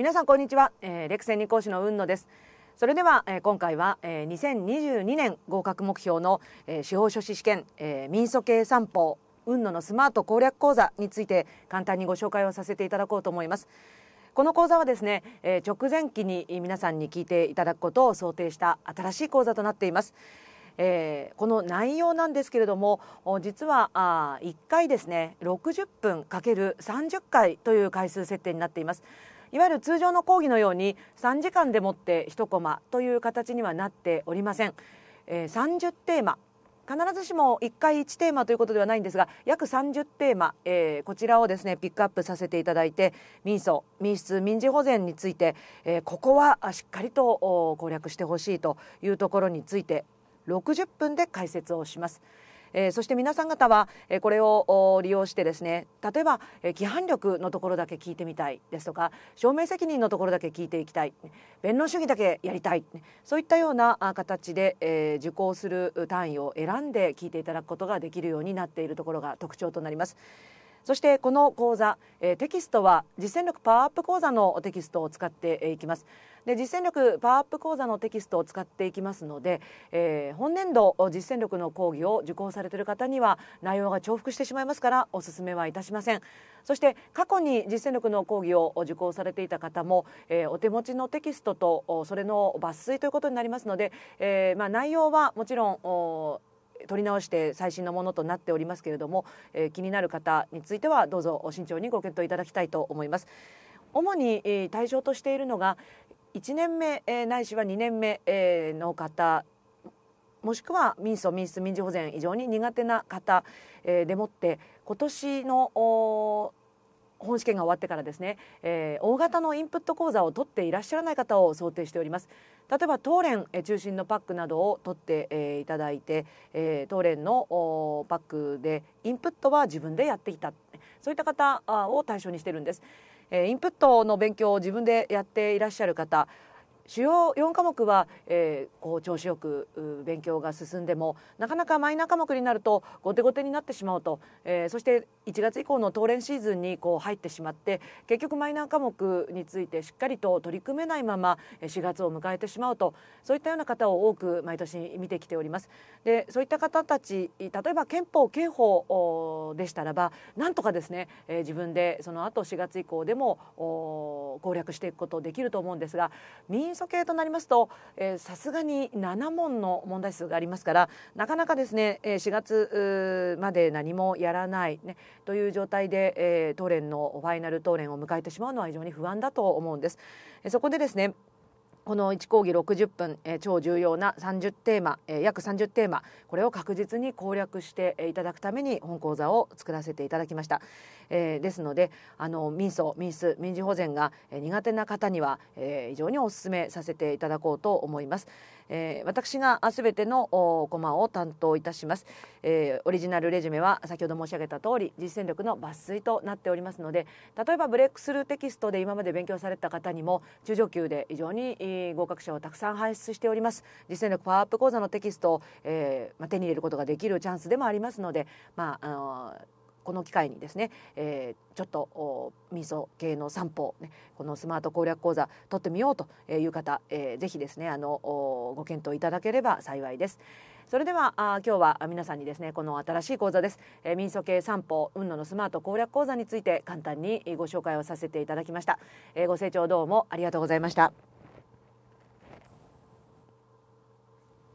皆さんこんにちは、えー、レクセン二講師の雲野ですそれでは、えー、今回は、えー、2022年合格目標の、えー、司法書士試験、えー、民訴系三法雲野のスマート攻略講座について簡単にご紹介をさせていただこうと思いますこの講座はですね、えー、直前期に皆さんに聞いていただくことを想定した新しい講座となっていますえー、この内容なんですけれども実はあ1回ですね60分る3 0回という回数設定になっています。いわゆる通常の講義のように3時間でもって1コマという形にはなっておりません。えー、30テーマ必ずしも1回1テーマということではないんですが約30テーマ、えー、こちらをですねピックアップさせていただいて民訴民室民事保全について、えー、ここはしっかりと攻略してほしいというところについて60分で解説をします。えー、そして皆さん方は、えー、これを利用してですね例えば、えー、規範力のところだけ聞いてみたいですとか証明責任のところだけ聞いていきたい弁論主義だけやりたいそういったような形で、えー、受講する単位を選んで聞いていただくことができるようになっているところが特徴となります。そしてこの講座、えテキストは実践力パワーアップ講座のテキストを使っていきます。で実践力パワーアップ講座のテキストを使っていきますので、えー、本年度実践力の講義を受講されている方には内容が重複してしまいますからお勧めはいたしませんそして過去に実践力の講義を受講されていた方も、えー、お手持ちのテキストとそれの抜粋ということになりますので、えーまあ、内容はもちろん取り直して最新のものとなっておりますけれども、えー、気になる方についてはどうぞ慎重にご検討いただきたいと思います。主に、えー、対象としているのが1年目、えー、ないしは2年目、えー、の方もしくは民訴民室民事保全非常に苦手な方、えー、でもって今年の本試験が終わってからですね、えー、大型のインプット講座を取っていらっしゃらない方を想定しております例えば当連中心のパックなどを取ってえー、いただいて、えー、当連のパックでインプットは自分でやってきたそういった方を対象にしてるんですえインプットの勉強を自分でやっていらっしゃる方主要4科目は、えー、こう調子よく勉強が進んでもなかなかマイナー科目になると後手後手になってしまうと、えー、そして1月以降の当連シーズンにこう入ってしまって結局マイナー科目についてしっかりと取り組めないまま4月を迎えてしまうとそういったような方を多く毎年見てきております。でそういった方たち例えば憲法刑法でしたらばなんとかですね、えー、自分でその後4月以降でも攻略していくことできると思うんですが民素計となりますとさすがに7問の問題数がありますからなかなかですね4月まで何もやらない、ね、という状態で、え当連のファイナル当連を迎えてしまうのは非常に不安だと思うんです。そこでですねこの1講義60分、えー、超重要な30テーマ、えー、約30テーマこれを確実に攻略していただくために本講座を作らせていただきました、えー、ですのであの民訴民主民事保全が苦手な方には、えー、非常にお勧めさせていただこうと思います。えー、私が全てのコマを担当いたします、えー、オリジナルレジュメは先ほど申し上げた通り実践力の抜粋となっておりますので例えばブレイクスルーテキストで今まで勉強された方にも中上級で非常に合格者をたくさん輩出しております実践力パワーアップ講座のテキストを、えーま手に入れることができるチャンスでもありますので、まあ、あのこの機会にですね、えー、ちょっとみそ系の散歩、ね、このスマート攻略講座取ってみようという方、えー、ぜひですねあのご検討いただければ幸いです。それではあ今日は皆さんにですねこの新しい講座です、えー、民訴系散歩運動のスマート攻略講座について簡単にご紹介をさせていただきました、えー、ご清聴どうもありがとうございました